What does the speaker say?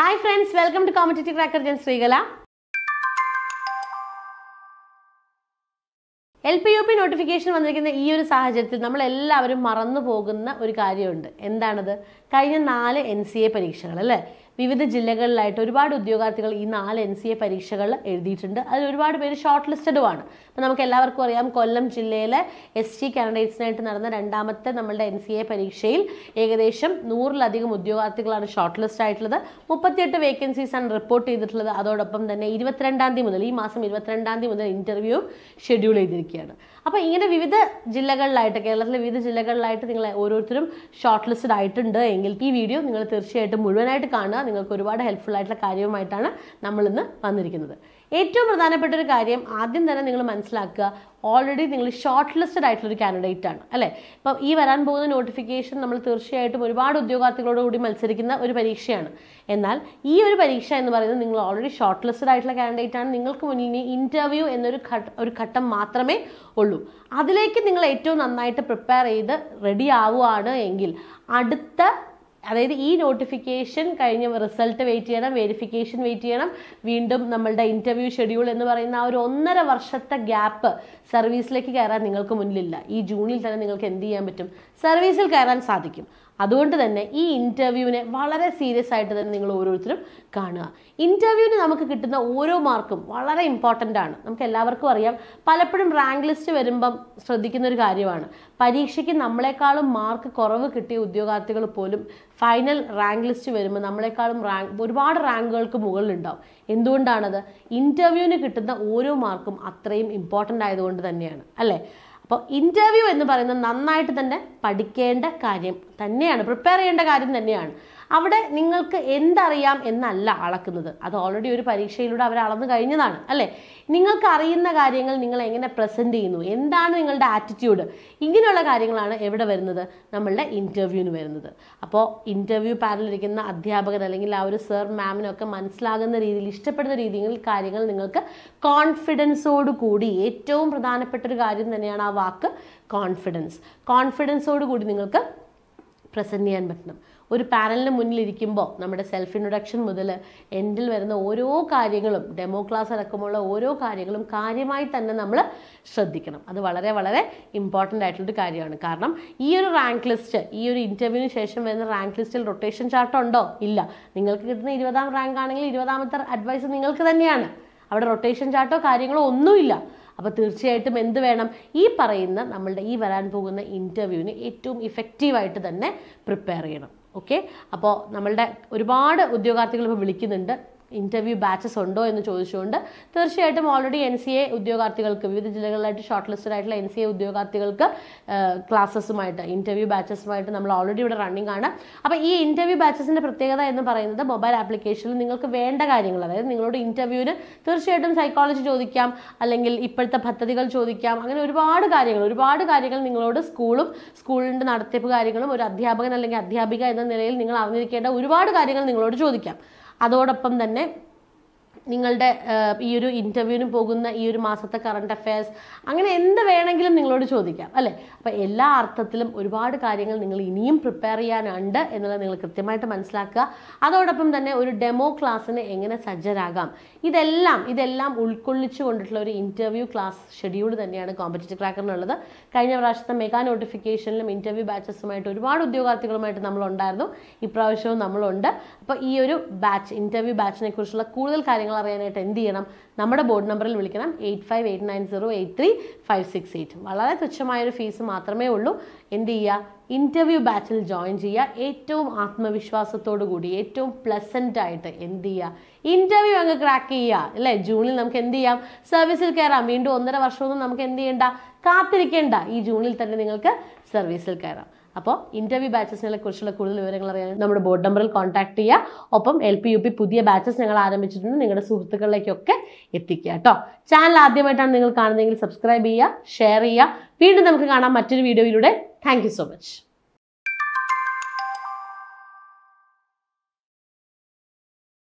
hi friends welcome to competitive cracker ഞാൻ Sreekala L P U P notification വന്നിരിക്കുന്ന ഈ ഒരു സാഹചര്യത്തിൽ നമ്മൾ എല്ലാവരും മറന്നു പോകുന്ന ഒരു കാര്യമുണ്ട് എന്താണത് കഴിഞ്ഞ നാല് എൻ സി എ പരീക്ഷകൾ അല്ലേ വിവിധ ജില്ലകളിലായിട്ട് ഒരുപാട് ഉദ്യോഗാർത്ഥികൾ ഈ നാല് എൻ സി എ പരീക്ഷകൾ എഴുതിയിട്ടുണ്ട് അതിൽ ഒരുപാട് പേര് ഷോർട്ട് ലിസ്റ്റഡുമാണ് അപ്പോൾ നമുക്ക് എല്ലാവർക്കും അറിയാം കൊല്ലം ജില്ലയിലെ എസ് ടി കാൻഡിഡേറ്റ്സിനായിട്ട് നടന്ന രണ്ടാമത്തെ നമ്മളുടെ എൻ സി എ പരീക്ഷയിൽ ഏകദേശം നൂറിലധികം ഉദ്യോഗാർത്ഥികളാണ് ഷോർട്ട് ലിസ്റ്റ് ആയിട്ടുള്ളത് മുപ്പത്തിയെട്ട് വേക്കൻസീസ് ആണ് റിപ്പോർട്ട് ചെയ്തിട്ടുള്ളത് അതോടൊപ്പം തന്നെ ഇരുപത്തിരണ്ടാം തീയതി മുതൽ ഈ മാസം ഇരുപത്തിരണ്ടാം തീയതി മുതൽ ഇൻ്റർവ്യൂ ഷെഡ്യൂൾ ചെയ്തിരിക്കുകയാണ് അപ്പോൾ ഇങ്ങനെ വിവിധ ജില്ലകളിലായിട്ട് കേരളത്തിലെ വിവിധ ജില്ലകളിലായിട്ട് നിങ്ങൾ ഓരോരുത്തരും ഷോർട്ട് ലിസ്റ്റഡ് ആയിട്ടുണ്ട് എങ്കിൽ ഈ വീഡിയോ നിങ്ങൾ തീർച്ചയായിട്ടും മുഴുവനായിട്ട് കാണുക നിങ്ങൾക്ക് ഒരുപാട് ഹെൽപ്ഫുൾ ആയിട്ടുള്ള കാര്യവുമായിട്ടാണ് നമ്മളിന്ന് വന്നിരിക്കുന്നത് ഏറ്റവും പ്രധാനപ്പെട്ട ഒരു കാര്യം ആദ്യം തന്നെ നിങ്ങൾ മനസ്സിലാക്കുക ഓൾറെഡി നിങ്ങൾ ഷോർട്ട് ലിസ്റ്റഡ് ആയിട്ടുള്ള ഒരു കാൻഡിഡേറ്റ് ആണ് അല്ലേ ഇപ്പം ഈ വരാൻ പോകുന്ന നോട്ടിഫിക്കേഷൻ നമ്മൾ തീർച്ചയായിട്ടും ഒരുപാട് ഉദ്യോഗാർത്ഥികളോട് കൂടി മത്സരിക്കുന്ന ഒരു പരീക്ഷയാണ് എന്നാൽ ഈ ഒരു പരീക്ഷ എന്ന് പറയുന്നത് നിങ്ങൾ ഓൾറെഡി ഷോർട്ട് ലിസ്റ്റഡ് ആയിട്ടുള്ള കാൻഡിഡേറ്റ് ആണ് നിങ്ങൾക്ക് മുന്നിൽ ഇൻ്റർവ്യൂ എന്നൊരു ഒരു ഘട്ടം മാത്രമേ ഉള്ളൂ അതിലേക്ക് നിങ്ങൾ ഏറ്റവും നന്നായിട്ട് പ്രിപ്പയർ ചെയ്ത് റെഡി ആവുകയാണ് എങ്കിൽ അടുത്ത അതായത് ഈ നോട്ടിഫിക്കേഷൻ കഴിഞ്ഞ റിസൾട്ട് വെയിറ്റ് ചെയ്യണം വെരിഫിക്കേഷൻ വെയിറ്റ് ചെയ്യണം വീണ്ടും നമ്മളുടെ ഇൻ്റർവ്യൂ ഷെഡ്യൂൾ എന്ന് പറയുന്ന ആ ഒരു ഒന്നര വർഷത്തെ ഗ്യാപ്പ് സർവീസിലേക്ക് കയറാൻ നിങ്ങൾക്ക് മുന്നിലില്ല ഈ ജൂണിൽ തന്നെ നിങ്ങൾക്ക് എന്ത് ചെയ്യാൻ പറ്റും സർവീസിൽ കയറാൻ സാധിക്കും അതുകൊണ്ട് തന്നെ ഈ ഇൻ്റർവ്യൂവിനെ വളരെ സീരിയസ് ആയിട്ട് തന്നെ നിങ്ങൾ ഓരോരുത്തരും കാണുക ഇൻ്റർവ്യൂവിന് നമുക്ക് കിട്ടുന്ന ഓരോ മാർക്കും വളരെ ഇമ്പോർട്ടൻ്റ് ആണ് നമുക്ക് എല്ലാവർക്കും അറിയാം പലപ്പോഴും റാങ്ക് ലിസ്റ്റ് വരുമ്പം ശ്രദ്ധിക്കുന്ന ഒരു കാര്യമാണ് പരീക്ഷയ്ക്ക് നമ്മളെക്കാളും മാർക്ക് കുറവ് കിട്ടിയ ഉദ്യോഗാർത്ഥികൾ പോലും ഫൈനൽ റാങ്ക് ലിസ്റ്റ് വരുമ്പോൾ നമ്മളെക്കാളും റാങ്ക് ഒരുപാട് റാങ്കുകൾക്ക് മുകളിലുണ്ടാവും എന്തുകൊണ്ടാണത് ഇൻ്റർവ്യൂവിന് കിട്ടുന്ന ഓരോ മാർക്കും അത്രയും ഇമ്പോർട്ടൻ്റ് ആയതുകൊണ്ട് തന്നെയാണ് അല്ലേ അപ്പോൾ ഇൻ്റർവ്യൂ എന്ന് പറയുന്നത് നന്നായിട്ട് തന്നെ പഠിക്കേണ്ട കാര്യം തന്നെയാണ് പ്രിപ്പയർ ചെയ്യേണ്ട കാര്യം തന്നെയാണ് അവിടെ നിങ്ങൾക്ക് എന്തറിയാം എന്നല്ല അളക്കുന്നത് അത് ഓൾറെഡി ഒരു പരീക്ഷയിലൂടെ അവർ അളന്നു കഴിഞ്ഞതാണ് അല്ലേ നിങ്ങൾക്ക് അറിയുന്ന കാര്യങ്ങൾ നിങ്ങൾ എങ്ങനെ പ്രസൻറ്റ് ചെയ്യുന്നു എന്താണ് നിങ്ങളുടെ ആറ്റിറ്റ്യൂഡ് ഇങ്ങനെയുള്ള കാര്യങ്ങളാണ് എവിടെ വരുന്നത് നമ്മളുടെ ഇൻ്റർവ്യൂവിന് വരുന്നത് അപ്പോൾ ഇൻ്റർവ്യൂ പാനലിരിക്കുന്ന അധ്യാപകൻ അല്ലെങ്കിൽ ആ ഒരു സർ മാമിനൊക്കെ മനസ്സിലാകുന്ന രീതിയിൽ ഇഷ്ടപ്പെടുന്ന രീതിയിൽ കാര്യങ്ങൾ നിങ്ങൾക്ക് കോൺഫിഡൻസോട് കൂടി ഏറ്റവും പ്രധാനപ്പെട്ട ഒരു കാര്യം തന്നെയാണ് ആ വാക്ക് കോൺഫിഡൻസ് കോൺഫിഡൻസോട് കൂടി നിങ്ങൾക്ക് പ്രസൻറ്റ് ചെയ്യാൻ പറ്റണം ഒരു പാനലിന് മുന്നിലിരിക്കുമ്പോൾ നമ്മുടെ സെൽഫ് ഇൻട്രൊഡക്ഷൻ മുതൽ എൻഡിൽ വരുന്ന ഓരോ കാര്യങ്ങളും ഡെമോ ക്ലാസ് അടക്കമുള്ള ഓരോ കാര്യങ്ങളും കാര്യമായി തന്നെ നമ്മൾ ശ്രദ്ധിക്കണം അത് വളരെ വളരെ ഇമ്പോർട്ടൻ്റ് ആയിട്ടുള്ളൊരു കാര്യമാണ് കാരണം ഈ ഒരു റാങ്ക് ലിസ്റ്റ് ഈ ഒരു ഇൻ്റർവ്യൂവിന് ശേഷം വരുന്ന റാങ്ക് ലിസ്റ്റിൽ റൊട്ടേഷൻ ചാർട്ട് ഉണ്ടോ ഇല്ല നിങ്ങൾക്ക് കിട്ടുന്ന ഇരുപതാം റാങ്ക് ആണെങ്കിൽ ഇരുപതാമത്തെ അഡ്വൈസ് നിങ്ങൾക്ക് തന്നെയാണ് അവിടെ റൊട്ടേഷൻ ചാർട്ടോ കാര്യങ്ങളോ ഒന്നുമില്ല അപ്പോൾ തീർച്ചയായിട്ടും എന്ത് വേണം ഈ പറയുന്ന നമ്മളുടെ ഈ വരാൻ പോകുന്ന ഇൻ്റർവ്യൂവിന് ഏറ്റവും ഇഫക്റ്റീവായിട്ട് തന്നെ പ്രിപ്പയർ ചെയ്യണം ഓക്കെ അപ്പോൾ നമ്മളുടെ ഒരുപാട് ഉദ്യോഗാർത്ഥികൾ ഇപ്പോൾ വിളിക്കുന്നുണ്ട് ഇൻ്റർവ്യൂ ബാച്ചസ് ഉണ്ടോ എന്ന് ചോദിച്ചുകൊണ്ട് തീർച്ചയായിട്ടും ഓൾറെഡി എൻ സി എ ഉദ്യോഗാർത്ഥികൾക്ക് വിവിധ ജില്ലകളിലായിട്ട് ഷോർട്ട് ലിസ്റ്റഡ് ആയിട്ടുള്ള എൻ സി എ ഉദ്യോഗാർത്ഥികൾക്ക് ക്ലാസ്സസുമായിട്ട് ഇൻ്റർവ്യൂ ബാച്ചസുമായിട്ട് നമ്മൾ ഓൾറെഡി ഇവിടെ റണ്ണിംഗ് ആണ് അപ്പോൾ ഈ ഇൻ്റർവ്യൂ ബാച്ചസിൻ്റെ പ്രത്യേകത എന്ന് പറയുന്നത് മൊബൈൽ ആപ്ലിക്കേഷനിൽ നിങ്ങൾക്ക് വേണ്ട കാര്യങ്ങൾ അതായത് നിങ്ങളോട് ഇൻ്റർവ്യൂവിന് തീർച്ചയായിട്ടും സൈക്കോളജി ചോദിക്കാം അല്ലെങ്കിൽ ഇപ്പോഴത്തെ പദ്ധതികൾ ചോദിക്കാം അങ്ങനെ ഒരുപാട് കാര്യങ്ങൾ ഒരുപാട് കാര്യങ്ങൾ നിങ്ങളോട് സ്കൂളും സ്കൂളിൻ്റെ നടത്തിപ്പ് കാര്യങ്ങളും ഒരു അധ്യാപകൻ അല്ലെങ്കിൽ അധ്യാപിക എന്ന നിലയിൽ നിങ്ങൾ അറിഞ്ഞിരിക്കേണ്ട ഒരുപാട് കാര്യങ്ങൾ നിങ്ങളോട് ചോദിക്കാം അതോടൊപ്പം തന്നെ നിങ്ങളുടെ ഈ ഒരു ഇൻ്റർവ്യൂവിന് പോകുന്ന ഈ ഒരു മാസത്തെ കറണ്ട് അഫയേഴ്സ് അങ്ങനെ എന്ത് വേണമെങ്കിലും നിങ്ങളോട് ചോദിക്കാം അല്ലേ അപ്പോൾ എല്ലാ അർത്ഥത്തിലും ഒരുപാട് കാര്യങ്ങൾ നിങ്ങൾ ഇനിയും പ്രിപ്പയർ ചെയ്യാനുണ്ട് എന്നുള്ളത് നിങ്ങൾ കൃത്യമായിട്ട് മനസ്സിലാക്കുക അതോടൊപ്പം തന്നെ ഒരു ഡെമോ ക്ലാസ്സിന് എങ്ങനെ സജ്ജരാകാം ഇതെല്ലാം ഇതെല്ലാം ഉൾക്കൊള്ളിച്ചു കൊണ്ടിട്ടുള്ള ഒരു ഇൻ്റർവ്യൂ ക്ലാസ് ഷെഡ്യൂൾ തന്നെയാണ് കോമ്പറ്റീവ് ക്രാക്കറിനുള്ളത് കഴിഞ്ഞ പ്രാവശ്യത്തെ മെഗാ നോട്ടിഫിക്കേഷനിലും ഇൻ്റർവ്യൂ ബാച്ചസുമായിട്ട് ഒരുപാട് ഉദ്യോഗാർത്ഥികളുമായിട്ട് നമ്മളുണ്ടായിരുന്നു ഇപ്രാവശ്യവും നമ്മളുണ്ട് അപ്പോൾ ഈ ഒരു ബാച്ച് ഇൻ്റർവ്യൂ ബാച്ചിനെ കുറിച്ചുള്ള കൂടുതൽ കാര്യങ്ങൾ അറിയാനായിട്ട് എന്ത് ചെയ്യണം നമ്മുടെ ബോർഡ് നമ്പറിൽ വിളിക്കണം eight five eight nine zero eight three five six eight വളരെ തുച്ഛമായൊരു ഫീസ് മാത്രമേ ഉള്ളൂ എന്ത് ചെയ്യുക ഇൻ്റർവ്യൂ ബാച്ചിൽ ജോയിൻ ചെയ്യുക ഏറ്റവും ആത്മവിശ്വാസത്തോടു കൂടി ഏറ്റവും പ്ലസൻ്റ് ആയിട്ട് എന്ത് ചെയ്യുക ഇൻ്റർവ്യൂ അങ്ങ് ക്രാക്ക് ചെയ്യുക അല്ലേ ജൂണിൽ നമുക്ക് എന്ത് ചെയ്യാം സർവീസിൽ കയറാം വീണ്ടും ഒന്നര വർഷമൊന്നും നമുക്ക് എന്ത് ചെയ്യണ്ട കാത്തിരിക്കേണ്ട ഈ ജൂണിൽ തന്നെ നിങ്ങൾക്ക് സർവീസിൽ കയറാം അപ്പോൾ ഇന്റർവ്യൂ ബാച്ചസിനെ കുറിച്ചുള്ള കൂടുതൽ വിവരങ്ങൾ അറിയാൻ നമ്മുടെ ബോർഡ് നമ്പറിൽ കോൺടാക്ട് ചെയ്യുക ഒപ്പം എൽ പി യു പി പുതിയ ബാച്ചസ് ഞങ്ങൾ ആരംഭിച്ചിട്ടുണ്ട് നിങ്ങളുടെ സുഹൃത്തുക്കളിലേക്കൊക്കെ എത്തിക്കുക കേട്ടോ ചാനൽ ആദ്യമായിട്ടാണ് നിങ്ങൾ കാണുന്നതെങ്കിൽ സബ്സ്ക്രൈബ് ചെയ്യുക ഷെയർ ചെയ്യുക വീണ്ടും നമുക്ക് കാണാം മറ്റൊരു വീഡിയോയിലൂടെ താങ്ക് സോ മച്ച്